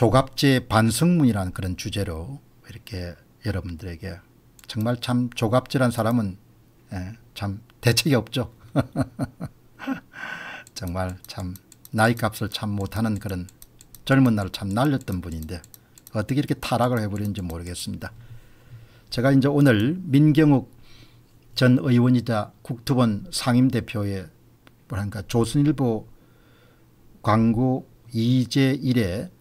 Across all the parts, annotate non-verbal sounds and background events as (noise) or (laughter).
조갑제 반성문이라는 그런 주제로 이렇게 여러분들에게 정말 참조갑제란 사람은 예, 참 대책이 없죠. (laughs) 정말 참 나이값을 참 못하는 그런 젊은 날 참 날렸던 분인데 어떻게 이렇게 타락을 해버리는지 모르겠습니다. 제가 이제 오늘 민경욱 전 의원이자 국토본 상임대표의 뭐랄까 조선일보 광고 이재일의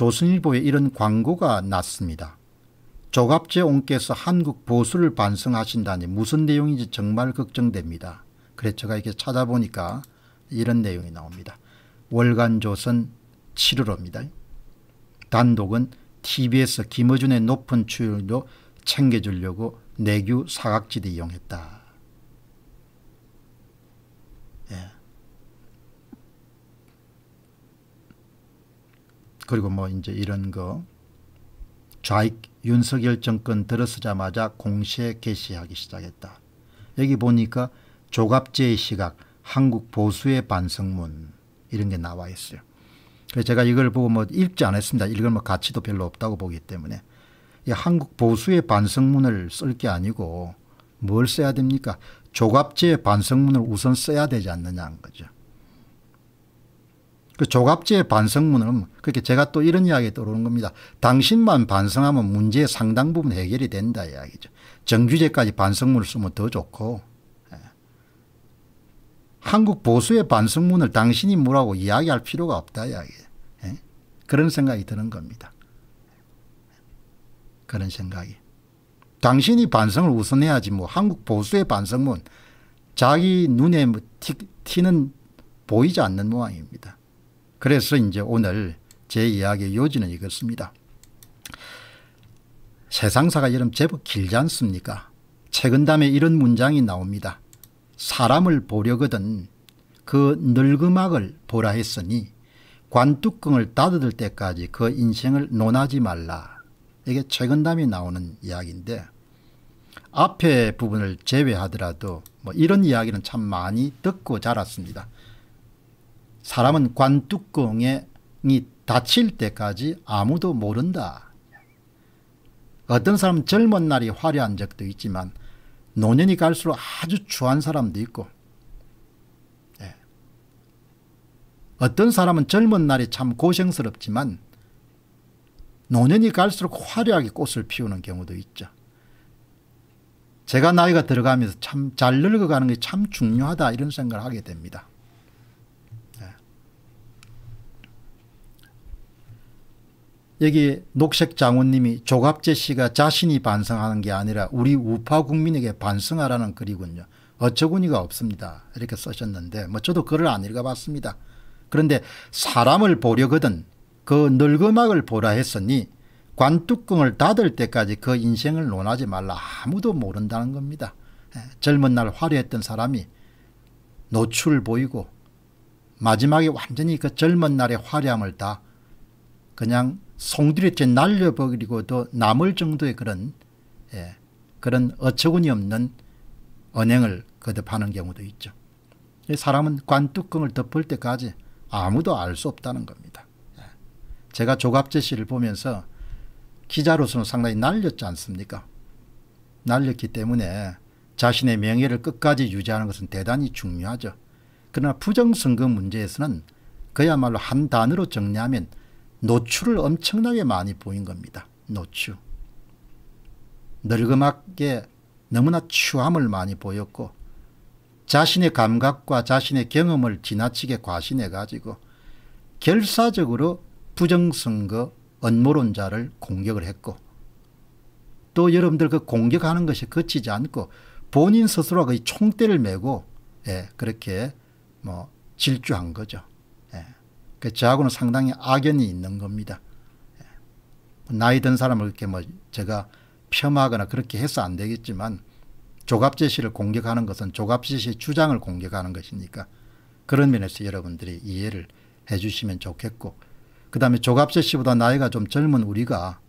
조선일보에 이런 광고가 났습니다. 조갑재 온께서 한국 보수를 반성하신다니 무슨 내용인지 정말 걱정됩니다. 그래서 제가 이렇게 찾아보니까 이런 내용이 나옵니다. 월간조선 7월호입니다. 단독은 TBS 김어준의 높은 출연료 챙겨주려고 내규 사각지대 이용했다. 그리고 뭐 이제 이런 거 좌익 윤석열 정권 들어서자마자 공시에 개시하기 시작했다. 여기 보니까 조갑제의 시각, 한국 보수의 반성문 이런 게 나와 있어요. 그래서 제가 이걸 보고 뭐 읽지 않았습니다. 읽을 뭐 가치도 별로 없다고 보기 때문에 이 한국 보수의 반성문을 쓸 게 아니고 뭘 써야 됩니까? 조갑제의 반성문을 우선 써야 되지 않느냐 한 거죠. 그조갑제의 반성문은 그렇게 제가 또 이런 이야기 에 떠오르는 겁니다. 당신만 반성하면 문제의 상당 부분 해결이 된다 이야기죠. 정규제까지 반성문을 쓰면 더 좋고 예. 한국 보수의 반성문을 당신이 뭐라고 이야기할 필요가 없다 이야기 예? 그런 생각이 드는 겁니다. 그런 생각이. 당신이 반성을 우선해야지 뭐 한국 보수의 반성문 자기 눈에 뭐 티, 는 보이지 않는 모양입니다. 그래서 이제 오늘 제 이야기의 요지는 이것입니다. 세상사가 여름 제법 길지 않습니까? 최근담에 이런 문장이 나옵니다. 사람을 보려거든 그 늙음악을 보라 했으니 관뚜껑을 닫을 때까지 그 인생을 논하지 말라. 이게 최근담이 나오는 이야기인데 앞에 부분을 제외하더라도 뭐 이런 이야기는 참 많이 듣고 자랐습니다. 사람은 관뚜껑이 닫힐 때까지 아무도 모른다. 어떤 사람은 젊은 날이 화려한 적도 있지만 노년이 갈수록 아주 추한 사람도 있고 예. 어떤 사람은 젊은 날이 참 고생스럽지만 노년이 갈수록 화려하게 꽃을 피우는 경우도 있죠. 제가 나이가 들어가면서 참 잘 늙어가는 게 참 중요하다 이런 생각을 하게 됩니다. 여기 녹색 장원님이 조갑재 씨가 자신이 반성하는 게 아니라 우리 우파 국민에게 반성하라는 글이군요. 어처구니가 없습니다. 이렇게 쓰셨는데 뭐 저도 글을 안 읽어봤습니다. 그런데 사람을 보려거든 그 늙음악을 보라 했으니 관뚜껑을 닫을 때까지 그 인생을 논하지 말라 아무도 모른다는 겁니다. 예, 젊은 날 화려했던 사람이 노출 을 보이고 마지막에 완전히 그 젊은 날의 화려함을 다 그냥 송두리째 날려버리고도 남을 정도의 그런 예, 그런 어처구니 없는 언행을 거듭하는 경우도 있죠. 사람은 관뚜껑을 덮을 때까지 아무도 알 수 없다는 겁니다. 예. 제가 조갑재 씨를 보면서 기자로서는 상당히 날렸지 않습니까? 날렸기 때문에 자신의 명예를 끝까지 유지하는 것은 대단히 중요하죠. 그러나 부정선거 문제에서는 그야말로 한 단어로 정리하면 노출을 엄청나게 많이 보인 겁니다. 노출. 늙음악에 너무나 추함을 많이 보였고 자신의 감각과 자신의 경험을 지나치게 과신해가지고 결사적으로 부정선거 언모론자를 공격을 했고 또 여러분들 그 공격하는 것이 그치지 않고 본인 스스로가 그 총대를 메고 예, 그렇게 뭐 질주한 거죠. 예. 그 저하고는 상당히 악연이 있는 겁니다. 예. 나이 든 사람을 이렇게 뭐 제가 폄하거나 하 그렇게 해서 안 되겠지만 조갑제씨를 공격하는 것은 조갑제씨의 주장을 공격하는 것이니까 그런 면에서 여러분들이 이해를 해 주시면 좋겠고 그 다음에 조갑제씨보다 나이가 좀 젊은 우리가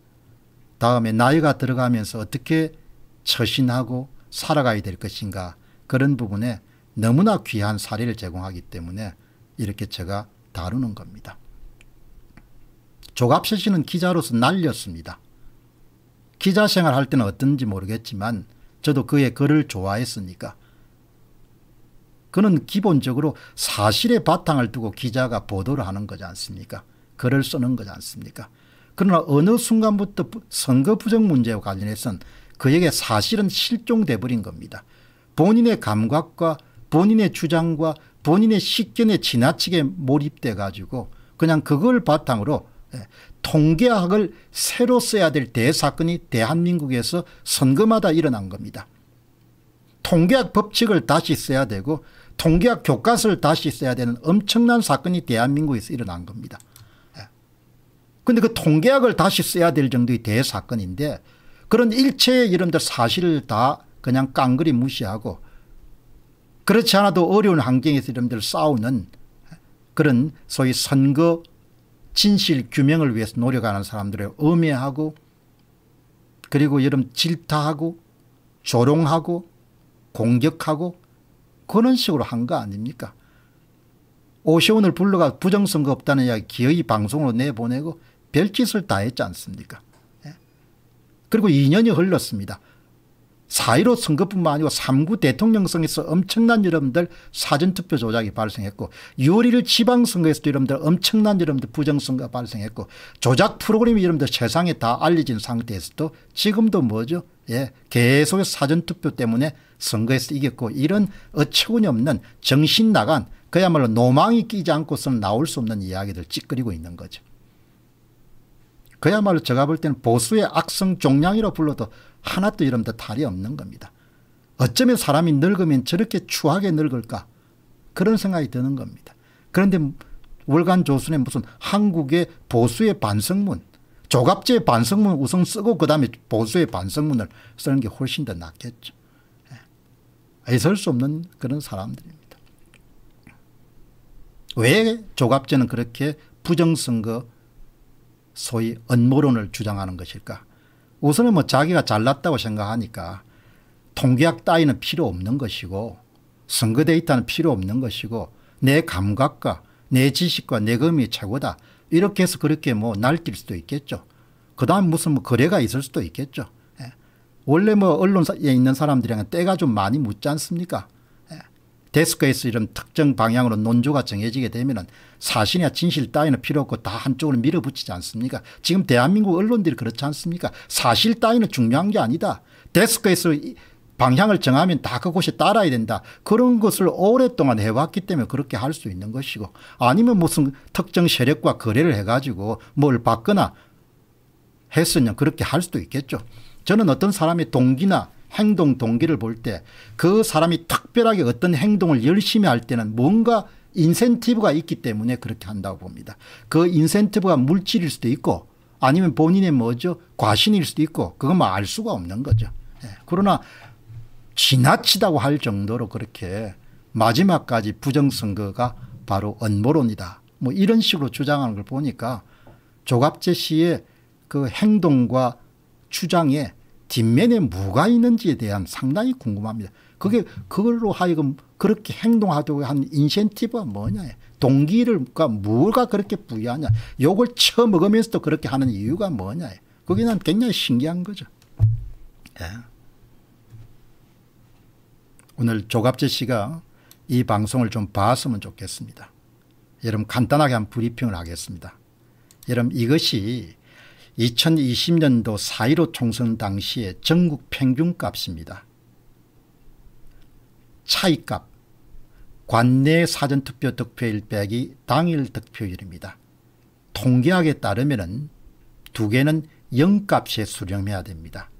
다음에 나이가 들어가면서 어떻게 처신하고 살아가야 될 것인가 그런 부분에 너무나 귀한 사례를 제공하기 때문에 이렇게 제가 다루는 겁니다. 조갑세 씨는 기자로서 날렸습니다. 기자 생활할 때는 어떤지 모르겠지만 저도 그의 글을 좋아했으니까 그는 기본적으로 사실에 바탕을 두고 기자가 보도를 하는 거지 않습니까? 글을 쓰는 거지 않습니까? 그러나 어느 순간부터 선거 부정 문제와 관련해서는 그에게 사실은 실종돼 버린 겁니다. 본인의 감각과 본인의 주장과 본인의 식견에 지나치게 몰입돼 가지고 그냥 그걸 바탕으로 예, 통계학을 새로 써야 될 대사건이 대한민국에서 선거마다 일어난 겁니다. 통계학 법칙을 다시 써야 되고 통계학 교과서를 다시 써야 되는 엄청난 사건이 대한민국에서 일어난 겁니다. 예. 근데 그 통계학을 다시 써야 될 정도의 대사건인데 그런 일체의 이름들 사실을 다 그냥 깡그리 무시하고 그렇지 않아도 어려운 환경에서 여러분들 싸우는 그런 소위 선거 진실 규명을 위해서 노력하는 사람들을 엄해하고 그리고 이런 질타하고 조롱하고 공격하고 그런 식으로 한 거 아닙니까? 오시온을 불러가 부정선거 없다는 이야기 기어이 방송으로 내보내고 별짓을 다 했지 않습니까? 예. 그리고 2년이 흘렀습니다. 4.15 선거뿐만 아니고 3구 대통령 선에서 엄청난 여러분들 사전투표 조작이 발생했고 6월 1일 지방선거에서도 여러분들 엄청난 여러분들 부정선거가 발생했고 조작 프로그램이 여러분들 세상에 다 알려진 상태에서도 지금도 뭐죠 예, 계속 사전투표 때문에 선거에서 이겼고 이런 어처구니없는 정신 나간 그야말로 노망이 끼지 않고서는 나올 수 없는 이야기들 찌끄리고 있는 거죠. 그야말로 제가 볼 때는 보수의 악성 종양이라 불러도 하나도 이름도 탈이 없는 겁니다. 어쩌면 사람이 늙으면 저렇게 추하게 늙을까 그런 생각이 드는 겁니다. 그런데 월간 조선에 무슨 한국의 보수의 반성문 조갑제의 반성문 우선 쓰고 그 다음에 보수의 반성문을 쓰는 게 훨씬 더 낫겠죠. 예. 애설 수 없는 그런 사람들입니다. 왜 조갑제는 그렇게 부정선거 소위 언모론을 주장하는 것일까 우선은 뭐 자기가 잘났다고 생각하니까 통계학 따위는 필요 없는 것이고 선거 데이터는 필요 없는 것이고 내 감각과 내 지식과 내 검이 최고다 이렇게 해서 그렇게 뭐 날뛸 수도 있겠죠 그 다음 무슨 뭐 거래가 있을 수도 있겠죠 예. 원래 뭐 언론에 있는 사람들이랑 때가 좀 많이 묻지 않습니까 데스크에서 이런 특정 방향으로 논조가 정해지게 되면 사실이나 진실 따위는 필요 없고 다 한쪽으로 밀어붙이지 않습니까? 지금 대한민국 언론들이 그렇지 않습니까? 사실 따위는 중요한 게 아니다. 데스크에서 방향을 정하면 다 그곳에 따라야 된다. 그런 것을 오랫동안 해왔기 때문에 그렇게 할 수 있는 것이고 아니면 무슨 특정 세력과 거래를 해가지고 뭘 받거나 했으면 그렇게 할 수도 있겠죠. 저는 어떤 사람의 동기나 행동 동기를 볼 때 그 사람이 특별하게 어떤 행동을 열심히 할 때는 뭔가 인센티브가 있기 때문에 그렇게 한다고 봅니다. 그 인센티브가 물질일 수도 있고 아니면 본인의 뭐죠 과신일 수도 있고 그건 뭐알 수가 없는 거죠. 예. 그러나 지나치다고 할 정도로 그렇게 마지막까지 부정선거가 바로 언모론이다. 뭐 이런 식으로 주장하는 걸 보니까 조갑재 씨의 그 행동과 주장에 뒷면에 뭐가 있는지에 대한 상당히 궁금합니다. 그게 그걸로 하여금 그렇게 행동하도록 한 인센티브가 뭐냐 동기를 그 뭐가 그렇게 부여하냐 욕을 쳐먹으면서도 그렇게 하는 이유가 뭐냐 그게 난 굉장히 신기한 거죠. 예. 오늘 조갑재 씨가 이 방송을 좀 봤으면 좋겠습니다. 여러분 간단하게 한 브리핑을 하겠습니다. 여러분 이것이 2020년도 4.15 총선 당시의 전국 평균값입니다. 차이값, 관내 사전투표 득표일 빼기 당일 득표율입니다. 통계학에 따르면 두 개는 0값에 수렴해야 됩니다.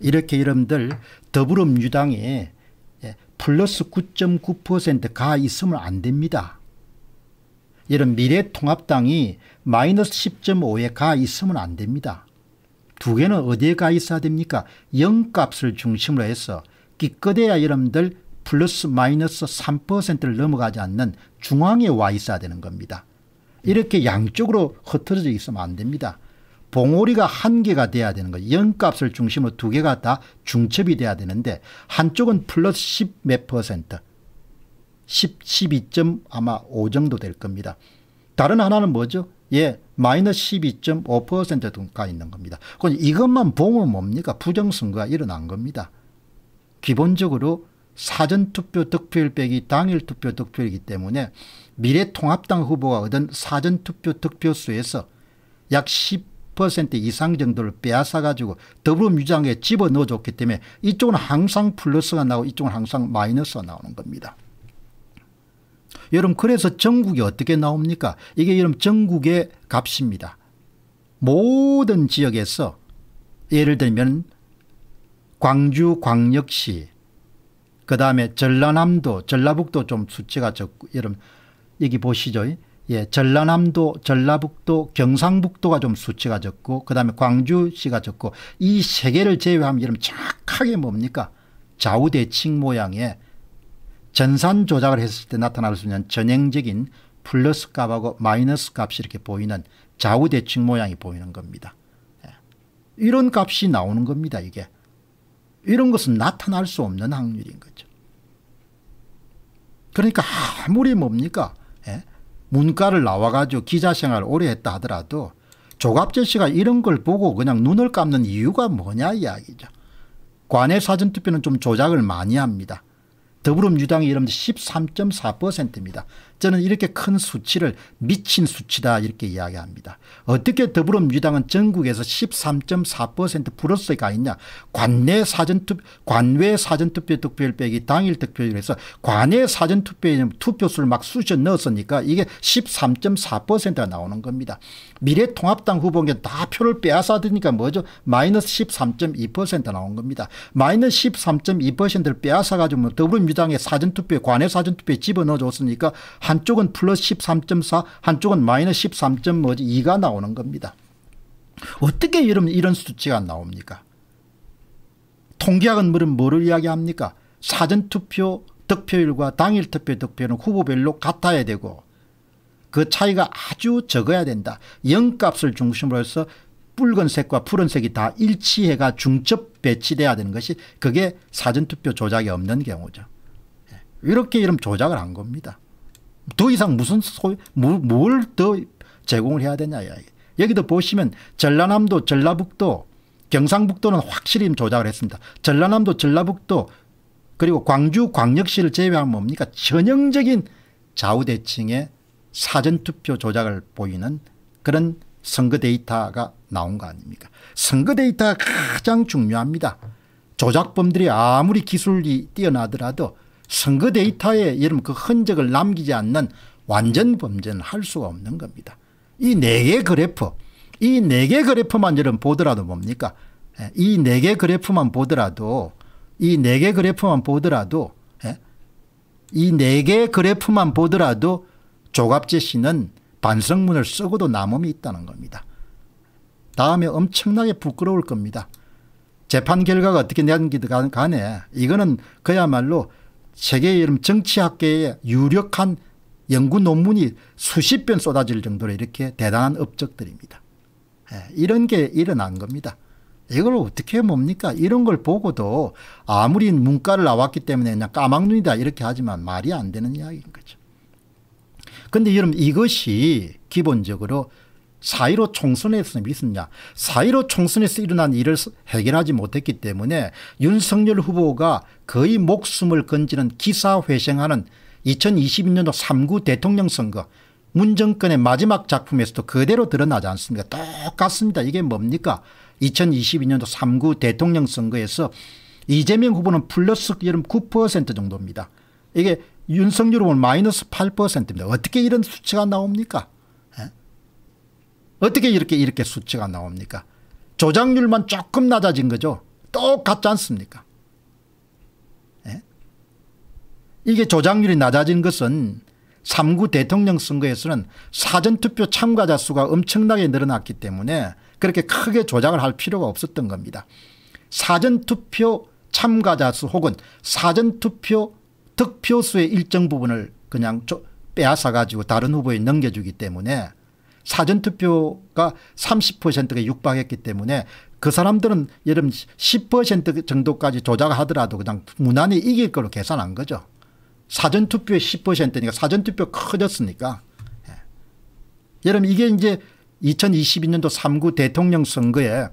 이렇게 여러분들 더불어민주당에 예, 플러스 9.9%가 있으면 안 됩니다. 이런 미래통합당이 마이너스 10.5에 가 있으면 안 됩니다. 두 개는 어디에 가 있어야 됩니까? 0값을 중심으로 해서 기껏해야 여러분들 플러스 마이너스 3%를 넘어가지 않는 중앙에 와 있어야 되는 겁니다. 이렇게 양쪽으로 흩어져 있으면 안 됩니다. 봉오리가 한 개가 돼야 되는 거예요. 0값을 중심으로 두 개가 다 중첩이 돼야 되는데 한쪽은 플러스 10 몇 퍼센트 10, 12. 아마 5 정도 될 겁니다. 다른 하나는 뭐죠? 예, 마이너스 12.5%가 등 있는 겁니다. 그럼 이것만 보면 뭡니까? 부정선거가 일어난 겁니다. 기본적으로 사전투표 득표율 빼기 당일투표 득표이기 때문에 미래통합당 후보가 얻은 사전투표 득표수에서 약 10% 이상 정도를 빼앗아가지고 더불어민주당에 집어넣어줬기 때문에 이쪽은 항상 플러스가 나오고 이쪽은 항상 마이너스가 나오는 겁니다. 여러분 그래서 전국이 어떻게 나옵니까? 이게 여러분 전국의 값입니다. 모든 지역에서 예를 들면 광주 광역시 그 다음에 전라남도 전라북도 좀 수치가 적고 여러분 여기 보시죠. 예, 전라남도, 전라북도, 경상북도가 좀 수치가 적고 그다음에 광주시가 적고 이 세 개를 제외하면 여러분 정확하게 뭡니까? 좌우대칭 모양의 전산 조작을 했을 때 나타날 수 있는 전형적인 플러스 값하고 마이너스 값이 이렇게 보이는 좌우대칭 모양이 보이는 겁니다. 예. 이런 값이 나오는 겁니다. 이게. 이런 것은 나타날 수 없는 확률인 거죠. 그러니까 아무리 뭡니까? 예? 문과를 나와가지고 기자 생활 오래 했다 하더라도 조갑재 씨가 이런 걸 보고 그냥 눈을 감는 이유가 뭐냐 이야기죠. 관외 사전투표는 좀 조작을 많이 합니다. 더불어민주당이 이러면 13.4%입니다. 저는 이렇게 큰 수치를 미친 수치다 이렇게 이야기합니다. 어떻게 더불어민주당은 전국에서 13.4% 플러스가 있냐. 관내 사전투 관외 사전투표 득표율 빼기 당일 득표율에서 관외 사전투표에 투표수를 막 쑤셔 넣었으니까 이게 13.4%가 나오는 겁니다. 미래통합당 후보는다 표를 빼앗아드니까 뭐죠? 마이너스 13.2% 나온 겁니다. 마이너스 13.2%를 빼앗아가지고 뭐 더불어민주당의 사전투표 에 관외 사전투표에 집어넣어줬으니까 한쪽은 플러스 13.4 한쪽은 마이너스 13.2가 뭐 나오는 겁니다. 어떻게 이런, 이런 수치가 나옵니까? 통계학은 물은 뭐를 이야기합니까? 사전투표 득표율과 당일투표 득표율은 후보별로 같아야 되고 그 차이가 아주 적어야 된다. 영값을 중심으로 해서 붉은색과 푸른색이 다 일치해가 중첩 배치돼야 되는 것이 그게 사전투표 조작이 없는 경우죠. 예. 이렇게 이런 조작을 한 겁니다. 더 이상 무슨 소위 뭘더 제공을 해야 되냐 여기도 보시면 전라남도 전라북도 경상북도는 확실히 조작을 했습니다. 전라남도 전라북도 그리고 광주 광역시를 제외하면 뭡니까 전형적인 좌우대칭의 사전투표 조작을 보이는 그런 선거 데이터가 나온 거 아닙니까 선거 데이터가 가장 중요합니다. 조작범들이 아무리 기술이 뛰어나더라도 선거 데이터에 이런 그 흔적을 남기지 않는 완전 범죄는 할 수가 없는 겁니다. 이 네 개 그래프, 이 네 개 그래프만 여러분 보더라도 뭡니까? 예, 이네 개 그래프만 보더라도 이 네 개 그래프만 보더라도 예, 이네 개 그래프만 보더라도 조갑재 씨는 반성문을 쓰고도 남음이 있다는 겁니다. 다음에 엄청나게 부끄러울 겁니다. 재판 결과가 어떻게 나는지도 간에 이거는 그야말로 세계 이름 정치학계에 유력한 연구 논문이 수십 편 쏟아질 정도로 이렇게 대단한 업적들입니다. 예, 이런 게 일어난 겁니다. 이걸 어떻게 뭡니까? 이런 걸 보고도 아무리 문과를 나왔기 때문에 그냥 까막눈이다 이렇게 하지만 말이 안 되는 이야기인 거죠. 근데 여러분 이것이 기본적으로 4.15 총선에서 있었냐. 4.15 총선에서 일어난 일을 해결하지 못했기 때문에 윤석열 후보가 거의 목숨을 건지는 기사회생하는 2022년도 3구 대통령 선거 문정권의 마지막 작품에서도 그대로 드러나지 않습니까 똑같습니다. 이게 뭡니까 2022년도 3구 대통령 선거에서 이재명 후보는 플러스 여름 9% 정도입니다. 이게 윤석열 후보는 마이너스 8%입니다. 어떻게 이런 수치가 나옵니까 어떻게 이렇게 이렇게 수치가 나옵니까? 조작률만 조금 낮아진 거죠. 똑같지 않습니까? 예? 이게 조작률이 낮아진 것은 3구 대통령 선거에서는 사전투표 참가자 수가 엄청나게 늘어났기 때문에 그렇게 크게 조작을 할 필요가 없었던 겁니다. 사전투표 참가자 수 혹은 사전투표 득표수의 일정 부분을 그냥 빼앗아 가지고 다른 후보에 넘겨주기 때문에 사전투표가 30%가 육박했기 때문에 그 사람들은 예를 들10% 정도까지 조작하더라도 그냥 무난히 이길 걸로 계산한 거죠. 사전투표의 10%니까 사전투표 커졌으니까. 예. 여를들 이게 이제 2022년도 3구 대통령 선거에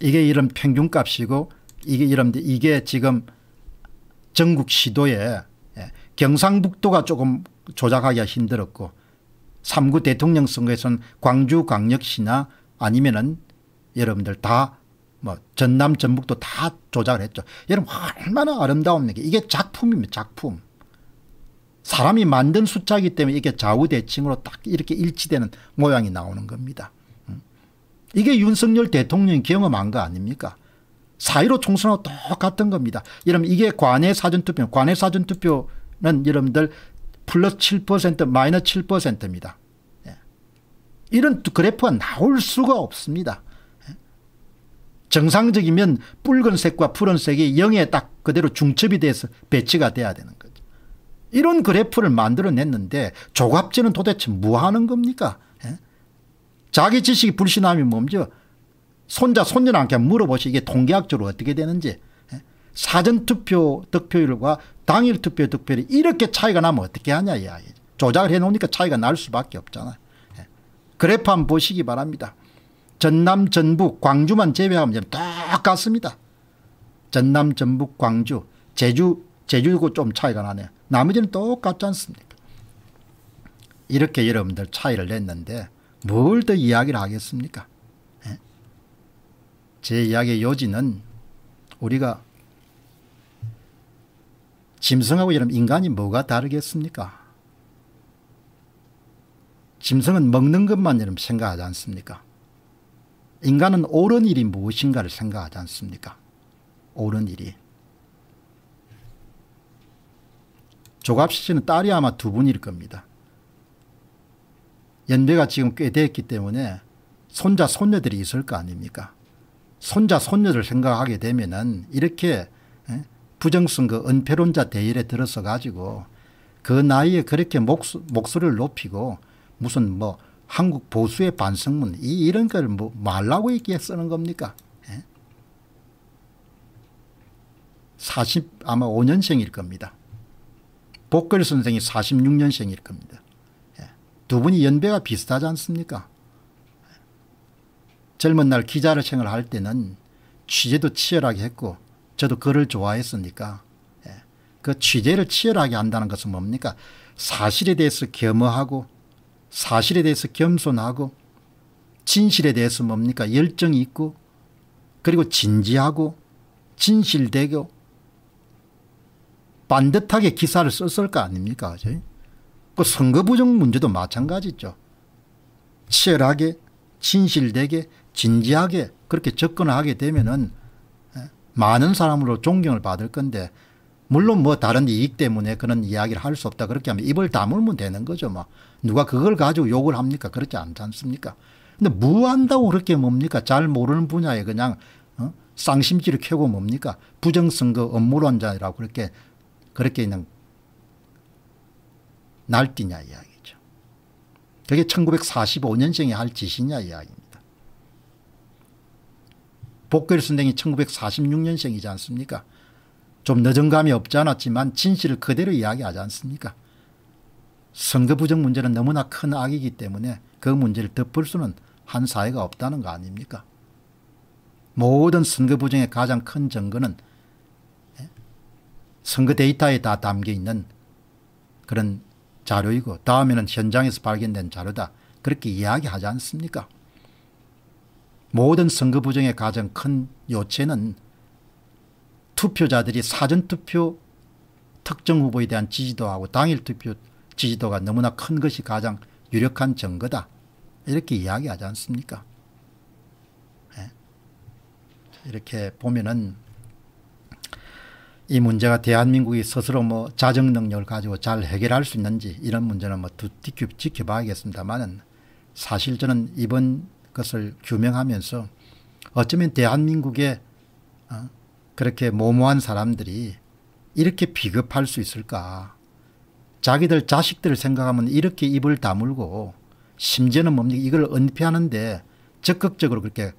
이게 이런 평균값이고 이게 이런 이게 지금 전국 시도에 예, 경상북도가 조금 조작하기가 힘들었고 3구 대통령 선거에선 광주광역시나 아니면은 여러분들 다 뭐 전남 전북도 다 조작을 했죠. 여러분 얼마나 아름다웁니까? 이게 작품입니다. 작품. 사람이 만든 숫자이기 때문에 이게 좌우대칭으로 딱 이렇게 일치되는 모양이 나오는 겁니다. 음. 이게 윤석열 대통령이 경험한 거 아닙니까? 사1로 총선하고 똑같은 겁니다. 여러분 이게 관외 사전투표, 관외 사전투표는 여러분들 플러스 7% 마이너스 7%입니다. 예. 이런 그래프가 나올 수가 없습니다. 예. 정상적이면 붉은색과 푸른색이 0에 딱 그대로 중첩이 돼서 배치가 돼야 되는 거죠. 이런 그래프를 만들어냈는데 조갑제는 도대체 뭐 하는 겁니까? 예. 자기 지식이 불신함이 뭔지 손자 손녀한테 물어보시 이게 통계학적으로 어떻게 되는지 사전투표 득표율과 당일 투표 득표율이 이렇게 차이가 나면 어떻게 하냐 이 아이. 조작을 해놓으니까 차이가 날 수밖에 없잖아. 예. 그래프 한번 보시기 바랍니다. 전남 전북 광주만 제외하면 똑같습니다. 전남 전북 광주 제주 제주고 좀 차이가 나네요. 나머지는 똑같지 않습니까? 이렇게 여러분들 차이를 냈는데 뭘 더 이야기를 하겠습니까? 예? 제 이야기의 요지는 우리가 짐승하고 여러면 인간이 뭐가 다르겠습니까? 짐승은 먹는 것만 여러 생각하지 않습니까? 인간은 옳은 일이 무엇인가를 생각하지 않습니까? 옳은 일이. 조갑시 씨는 딸이 아마 두 분일 겁니다. 연배가 지금 꽤 됐기 때문에 손자, 손녀들이 있을 거 아닙니까? 손자, 손녀를 생각하게 되면은 이렇게 부정선거 그 은폐론자 대열에 들어서 가지고 그 나이에 그렇게 목소, 목소리를 높이고 무슨 뭐 한국 보수의 반성문 이, 이런 걸 뭐 말라고 있기에 쓰는 겁니까? 예? 40 아마 5년생일 겁니다. 복걸 선생이 46년생일 겁니다. 예. 두 분이 연배가 비슷하지 않습니까? 예. 젊은 날 기자를 생을 할 때는 취재도 치열하게 했고 저도 글을 좋아했으니까 예. 그 취재를 치열하게 한다는 것은 뭡니까? 사실에 대해서 겸허하고 사실에 대해서 겸손하고 진실에 대해서 뭡니까? 열정이 있고 그리고 진지하고 진실되고 반듯하게 기사를 썼을 거 아닙니까? 그치? 그 선거 부정 문제도 마찬가지죠. 치열하게 진실되게 진지하게 그렇게 접근하게 되면은 많은 사람으로 존경을 받을 건데 물론 뭐 다른 이익 때문에 그런 이야기를 할 수 없다 그렇게 하면 입을 다물면 되는 거죠 뭐 누가 그걸 가지고 욕을 합니까 그렇지 않지 않습니까 근데 무한다고 그렇게 뭡니까 잘 모르는 분야에 그냥 어? 쌍심지를 켜고 뭡니까 부정선거 업무론자라고 그렇게 그렇게 있는 날뛰냐 이야기죠 그게 1945년생이 할 짓이냐 이야기 복글 선생이 1946년생이지 않습니까? 좀 늦은 감이 없지 않았지만 진실을 그대로 이야기하지 않습니까? 선거 부정 문제는 너무나 큰 악이기 때문에 그 문제를 덮을 수는 한 사회가 없다는 거 아닙니까? 모든 선거 부정의 가장 큰 증거는 예? 선거 데이터에 다 담겨 있는 그런 자료이고 다음에는 현장에서 발견된 자료다. 그렇게 이야기하지 않습니까? 모든 선거 부정의 가장 큰 요체는 투표자들이 사전투표 특정 후보에 대한 지지도하고 당일투표 지지도가 너무나 큰 것이 가장 유력한 증거다. 이렇게 이야기하지 않습니까? 예. 이렇게 보면은 이 문제가 대한민국이 스스로 뭐 자정 능력을 가지고 잘 해결할 수 있는지 이런 문제는 뭐 지켜봐야겠습니다만은 사실 저는 이번 것을 규명하면서 어쩌면 대한민국에 어, 그렇게 모모한 사람들이 이렇게 비겁할 수 있을까 자기들 자식들을 생각하면 이렇게 입을 다물고 심지어는 뭡니까 이걸 은폐하는데 적극적으로 그렇게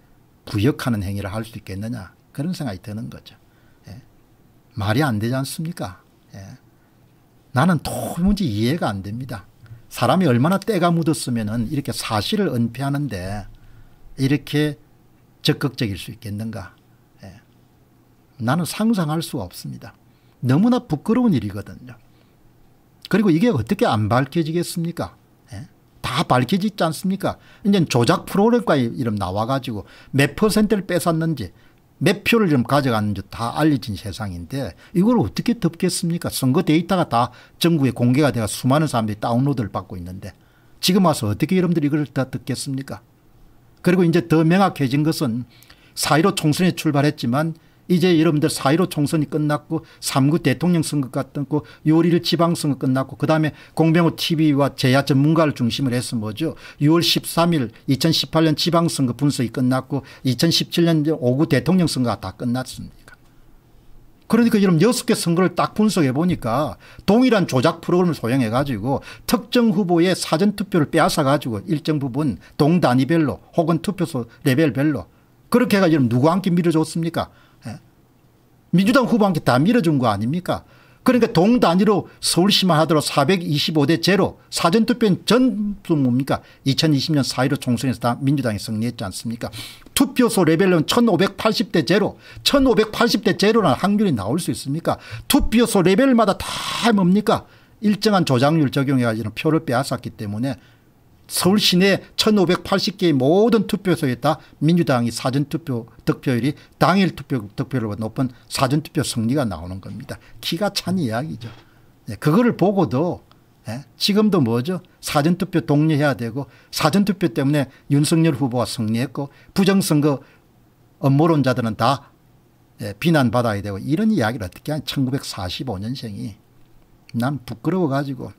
구역하는 행위를 할 수 있겠느냐 그런 생각이 드는 거죠. 예. 말이 안 되지 않습니까? 예. 나는 도무지 이해가 안 됩니다. 사람이 얼마나 때가 묻었으면 이렇게 사실을 은폐하는데 이렇게 적극적일 수 있겠는가. 예. 나는 상상할 수 없습니다. 너무나 부끄러운 일이거든요. 그리고 이게 어떻게 안 밝혀지겠습니까? 예? 다 밝혀지지 않습니까? 이제 조작 프로그램까 이름 나와가지고 몇 퍼센트를 뺏었는지 몇 표를 좀 가져갔는지 다 알려진 세상인데 이걸 어떻게 덮겠습니까? 선거 데이터가 다 전국에 공개가 돼가 수많은 사람들이 다운로드를 받고 있는데 지금 와서 어떻게 여러분들이 이걸 다 듣겠습니까? 그리고 이제 더 명확해진 것은 4.15 총선에 출발했지만 이제 여러분들 4.15 총선이 끝났고 3구 대통령 선거 같고 6월 1일 지방선거 끝났고 그다음에 공병호 tv와 제야 전문가를 중심으로 해서 뭐죠. 6월 13일 2018년 지방선거 분석이 끝났고 2017년 5구 대통령 선거가 다 끝났습니다. 그러니까 이런 여섯 개 선거를 딱 분석해 보니까 동일한 조작 프로그램을 소형해 가지고 특정 후보의 사전 투표를 빼앗아 가지고 일정 부분 동 단위별로 혹은 투표소 레벨별로 그렇게 해가 지고 누구한테 밀어줬습니까? 예. 민주당 후보한테 다 밀어준 거 아닙니까? 그러니까 동 단위로 서울시만 하더라도 425대 제로 사전투표는 전부 뭡니까? 2020년 4.15 총선에서 다 민주당이 승리했지 않습니까? 투표소 레벨은 1580대 제로 1580대 제로라는 확률이 나올 수 있습니까 투표소 레벨마다 다 뭡니까 일정한 조작률 적용해 가지고 표를 빼앗았기 때문에 서울 시내 1580개의 모든 투표소에 다 민주당이 사전투표 득표율이 당일 투표 득표율보다 높은 사전투표 승리가 나오는 겁니다. 기가 찬 이야기죠. 네, 그거를 보고도 예? 지금도 뭐죠? 사전투표 독려해야 되고 사전투표 때문에 윤석열 후보가 승리했고 부정선거 업무론자들은 다 예, 비난받아야 되고 이런 이야기를 어떻게 하 1945년생이 난 부끄러워 가지고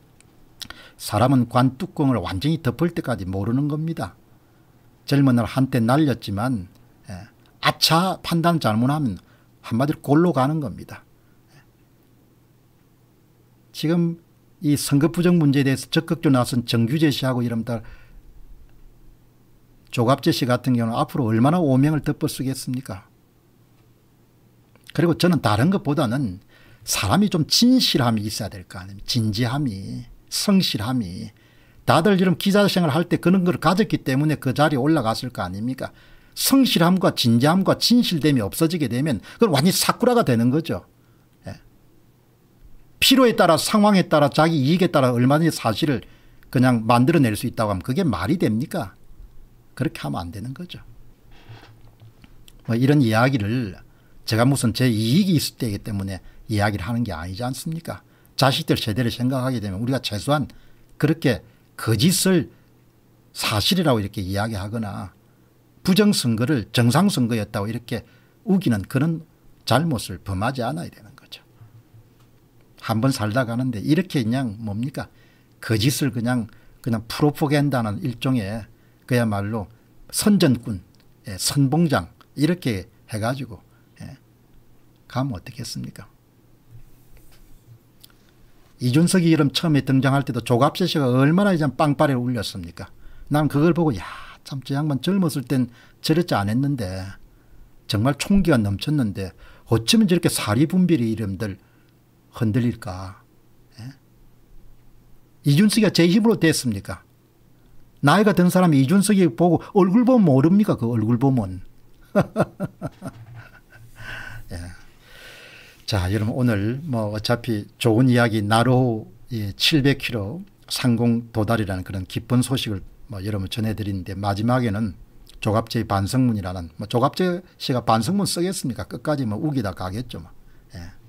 사람은 관 뚜껑을 완전히 덮을 때까지 모르는 겁니다. 젊은 날 한때 날렸지만 예, 아차 판단 잘못하면 한마디로 골로 가는 겁니다. 예. 지금 이 선거 부정 문제에 대해서 적극적으로 나선 정규재 씨하고 이름다 조갑재 씨 같은 경우는 앞으로 얼마나 오명을 덮어쓰겠습니까? 그리고 저는 다른 것보다는 사람이 좀 진실함이 있어야 될 거 아닙니까? 진지함이, 성실함이. 다들 이런 기자 생활 할때 그런 걸 가졌기 때문에 그 자리에 올라갔을 거 아닙니까? 성실함과 진지함과 진실됨이 없어지게 되면 그건 완전히 사쿠라가 되는 거죠. 필요에 따라 상황에 따라 자기 이익에 따라 얼마든지 사실을 그냥 만들어낼 수 있다고 하면 그게 말이 됩니까? 그렇게 하면 안 되는 거죠. 뭐 이런 이야기를 제가 무슨 제 이익이 있을 때이기 때문에 이야기를 하는 게 아니지 않습니까? 자식들 세대를 생각하게 되면 우리가 최소한 그렇게 거짓을 사실이라고 이렇게 이야기하거나 부정선거를 정상선거였다고 이렇게 우기는 그런 잘못을 범하지 않아야 되는 한번 살다 가는데 이렇게 그냥 뭡니까? 거짓을 그냥 그냥 프로포겐다는 일종의 그야말로 선전꾼, 예, 선봉장 이렇게 해가지고 예, 가면 어떻겠습니까? 이준석이 이름 처음에 등장할 때도 조갑재 씨가 얼마나 이제 빵빠레 울렸습니까? 난 그걸 보고 야참저 양반 젊었을 땐 저랬지 않았는데 정말 총기가 넘쳤는데 어쩌면 저렇게 사리분비리 이름들 건드릴까 예? 이준석이가 제 힘으로 됐습니까? 나이가 든 사람이 이준석이 보고 얼굴 보면 모릅니까? 그 얼굴 보면. (laughs) 예. 자, 여러분 오늘 뭐 어차피 좋은 이야기 나로 700km 상공 도달이라는 그런 기쁜 소식을 뭐 여러분 전해드리는데 마지막에는 조갑제의 반성문이라는 뭐 조갑제 씨가 반성문 쓰겠습니까? 끝까지 뭐 우기다 가겠죠. 뭐. 예.